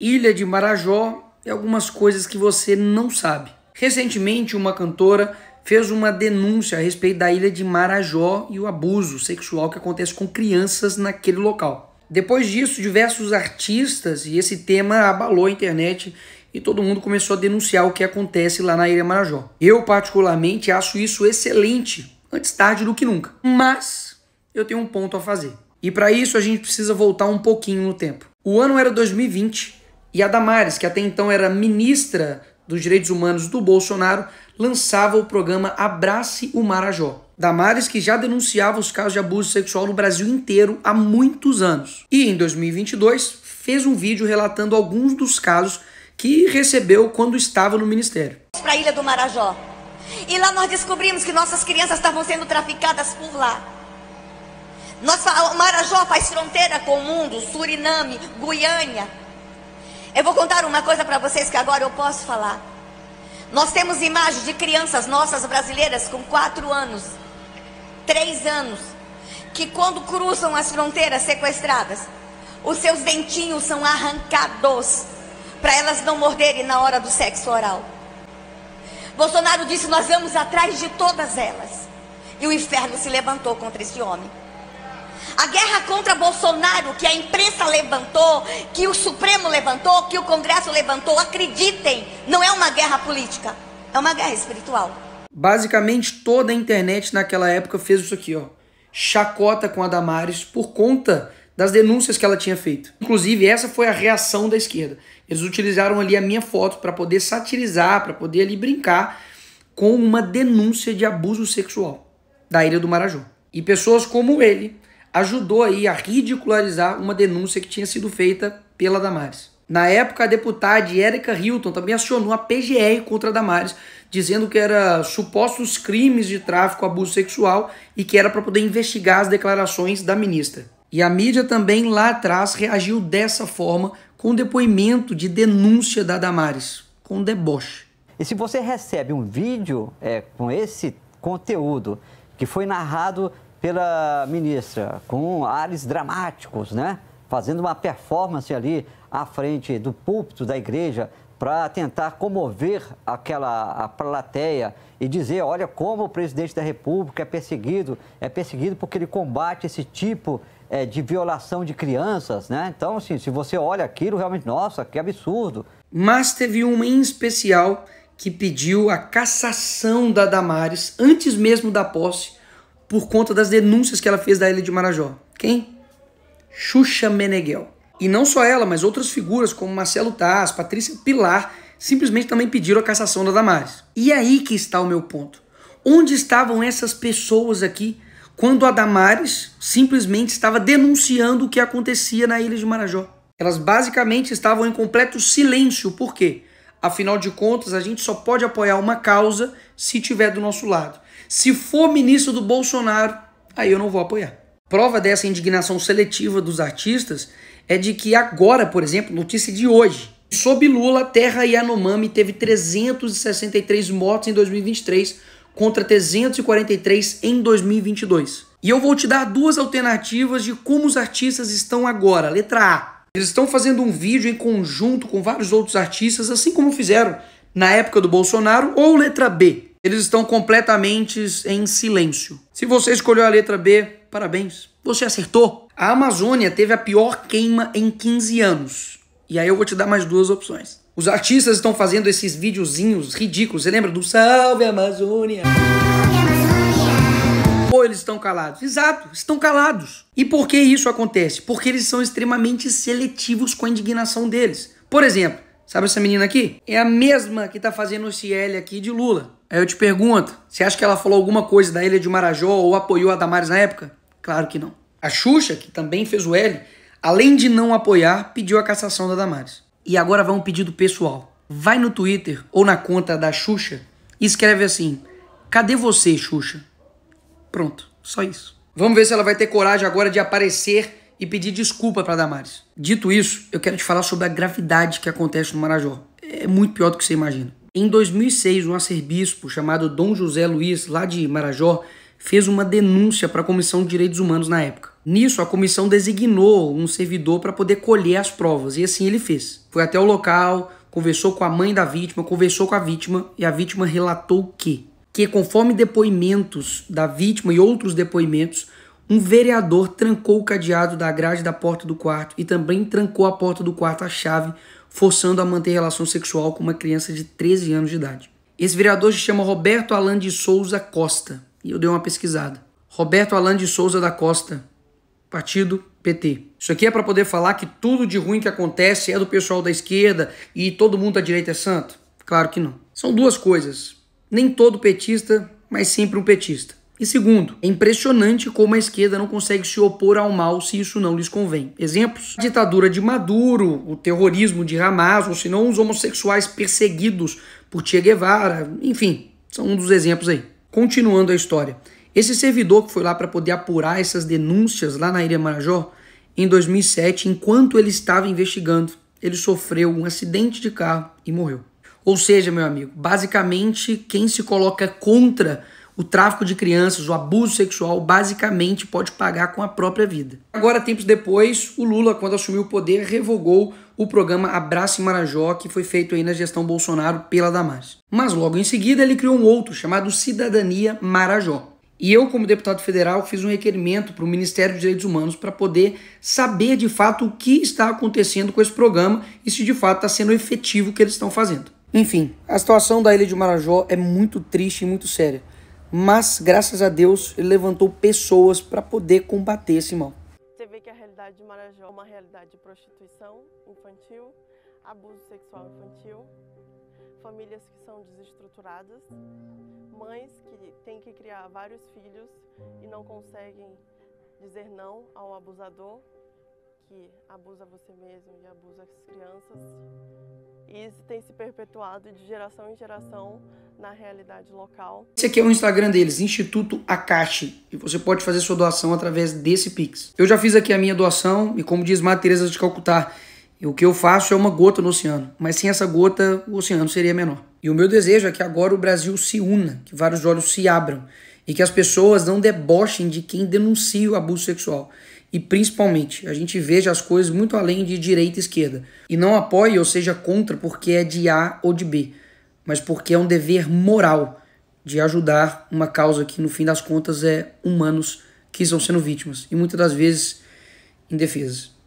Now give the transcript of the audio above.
Ilha de Marajó e algumas coisas que você não sabe. Recentemente, uma cantora fez uma denúncia a respeito da ilha de Marajó e o abuso sexual que acontece com crianças naquele local. Depois disso, diversos artistas e esse tema abalou a internet e todo mundo começou a denunciar o que acontece lá na Ilha Marajó. Eu, particularmente, acho isso excelente, antes tarde do que nunca. Mas eu tenho um ponto a fazer. E para isso a gente precisa voltar um pouquinho no tempo. O ano era 2020 e a Damares, que até então era ministra dos Direitos Humanos do Bolsonaro, lançava o programa Abrace o Marajó. Damares, que já denunciava os casos de abuso sexual no Brasil inteiro há muitos anos. E em 2022, fez um vídeo relatando alguns dos casos que recebeu quando estava no ministério. Para a Ilha do Marajó. E lá nós descobrimos que nossas crianças estavam sendo traficadas por lá. Nós, o Marajó faz fronteira com o mundo, Suriname, Guiana. Eu vou contar uma coisa para vocês que agora eu posso falar. Nós temos imagens de crianças nossas brasileiras com 4 anos, 3 anos, que quando cruzam as fronteiras sequestradas, os seus dentinhos são arrancados para elas não morderem na hora do sexo oral. Bolsonaro disse: Nós vamos atrás de todas elas. E o inferno se levantou contra esse homem. A guerra contra Bolsonaro que a imprensa levantou, que o Supremo levantou, que o Congresso levantou, acreditem, não é uma guerra política, é uma guerra espiritual. Basicamente toda a internet naquela época fez isso aqui, ó. Chacota com a Damares por conta das denúncias que ela tinha feito. Inclusive, essa foi a reação da esquerda. Eles utilizaram ali a minha foto para poder satirizar, para poder ali brincar com uma denúncia de abuso sexual da Ilha do Marajó. E pessoas como ele ajudou aí a ridicularizar uma denúncia que tinha sido feita pela Damares. Na época, a deputada Erika Hilton também acionou a PGR contra a Damares, dizendo que era supostos crimes de tráfico, abuso sexual e que era para poder investigar as declarações da ministra. E a mídia também lá atrás reagiu dessa forma com depoimento de denúncia da Damares, com deboche. E se você recebe um vídeo é, com esse conteúdo que foi narrado pela ministra, com ares dramáticos, né? Fazendo uma performance ali à frente do púlpito da igreja para tentar comover aquela a plateia e dizer, olha como o presidente da República é perseguido, é perseguido porque ele combate esse tipo é, de violação de crianças, né? Então, assim, se você olha aquilo, realmente, nossa, que absurdo. Mas teve uma em especial que pediu a cassação da Damares antes mesmo da posse por conta das denúncias que ela fez da Ilha de Marajó. Quem? Xuxa Meneghel. E não só ela, mas outras figuras como Marcelo Taz, Patrícia Pilar, simplesmente também pediram a cassação da Damares. E aí que está o meu ponto. Onde estavam essas pessoas aqui quando a Damares simplesmente estava denunciando o que acontecia na Ilha de Marajó? Elas basicamente estavam em completo silêncio. Por quê? Afinal de contas, a gente só pode apoiar uma causa se tiver do nosso lado. Se for ministro do Bolsonaro, aí eu não vou apoiar. Prova dessa indignação seletiva dos artistas é de que agora, por exemplo, notícia de hoje, sob Lula, terra Yanomami teve 363 mortes em 2023 contra 343 em 2022. E eu vou te dar duas alternativas de como os artistas estão agora. Letra A. Eles estão fazendo um vídeo em conjunto com vários outros artistas, assim como fizeram na época do Bolsonaro, ou letra B eles estão completamente em silêncio. Se você escolheu a letra B, parabéns, você acertou. A Amazônia teve a pior queima em 15 anos. E aí eu vou te dar mais duas opções. Os artistas estão fazendo esses videozinhos ridículos. Você lembra do Salve Amazônia? Ou eles estão calados? Exato, estão calados. E por que isso acontece? Porque eles são extremamente seletivos com a indignação deles. Por exemplo, sabe essa menina aqui? É a mesma que está fazendo o CL aqui de Lula. Aí eu te pergunto, você acha que ela falou alguma coisa da Ilha de Marajó ou apoiou a Damares na época? Claro que não. A Xuxa, que também fez o L, além de não apoiar, pediu a cassação da Damares. E agora vai um pedido pessoal. Vai no Twitter ou na conta da Xuxa e escreve assim: Cadê você, Xuxa? Pronto, só isso. Vamos ver se ela vai ter coragem agora de aparecer e pedir desculpa para Damares. Dito isso, eu quero te falar sobre a gravidade que acontece no Marajó. É muito pior do que você imagina. Em 2006, um arcebispo chamado Dom José Luiz, lá de Marajó, fez uma denúncia para a Comissão de Direitos Humanos na época. Nisso, a comissão designou um servidor para poder colher as provas, e assim ele fez. Foi até o local, conversou com a mãe da vítima, conversou com a vítima, e a vítima relatou que, que conforme depoimentos da vítima e outros depoimentos, um vereador trancou o cadeado da grade da porta do quarto e também trancou a porta do quarto à chave forçando a manter relação sexual com uma criança de 13 anos de idade. Esse vereador se chama Roberto Alan de Souza Costa, e eu dei uma pesquisada. Roberto Alan de Souza da Costa, partido PT. Isso aqui é para poder falar que tudo de ruim que acontece é do pessoal da esquerda e todo mundo da direita é santo? Claro que não. São duas coisas. Nem todo petista, mas sempre um petista. E segundo, é impressionante como a esquerda não consegue se opor ao mal se isso não lhes convém. Exemplos: a ditadura de Maduro, o terrorismo de Hamas, ou se não, os homossexuais perseguidos por Che Guevara, enfim, são um dos exemplos aí. Continuando a história. Esse servidor que foi lá para poder apurar essas denúncias lá na Ilha Marajó, em 2007, enquanto ele estava investigando, ele sofreu um acidente de carro e morreu. Ou seja, meu amigo, basicamente quem se coloca contra o tráfico de crianças, o abuso sexual, basicamente pode pagar com a própria vida. Agora, tempos depois, o Lula, quando assumiu o poder, revogou o programa Abraço em Marajó, que foi feito aí na gestão Bolsonaro pela Damas. Mas logo em seguida ele criou um outro, chamado Cidadania Marajó. E eu, como deputado federal, fiz um requerimento para o Ministério dos Direitos Humanos para poder saber de fato o que está acontecendo com esse programa e se de fato está sendo efetivo o que eles estão fazendo. Enfim, a situação da Ilha de Marajó é muito triste e muito séria mas graças a Deus ele levantou pessoas para poder combater esse mal. Você vê que a realidade de Marajó é uma realidade de prostituição infantil, abuso sexual infantil, famílias que são desestruturadas, mães que têm que criar vários filhos e não conseguem dizer não ao abusador que abusa você mesmo e abusa as crianças. E isso tem se perpetuado de geração em geração na realidade local. Esse aqui é o Instagram deles, Instituto Akashi, e você pode fazer sua doação através desse Pix. Eu já fiz aqui a minha doação e como diz Maria Teresa de Calcutá, o que eu faço é uma gota no oceano, mas sem essa gota o oceano seria menor. E o meu desejo é que agora o Brasil se una, que vários olhos se abram e que as pessoas não debochem de quem denuncia o abuso sexual e principalmente a gente veja as coisas muito além de direita e esquerda e não apoie ou seja contra porque é de A ou de B mas porque é um dever moral de ajudar uma causa que, no fim das contas, é humanos que estão sendo vítimas e muitas das vezes indefesas.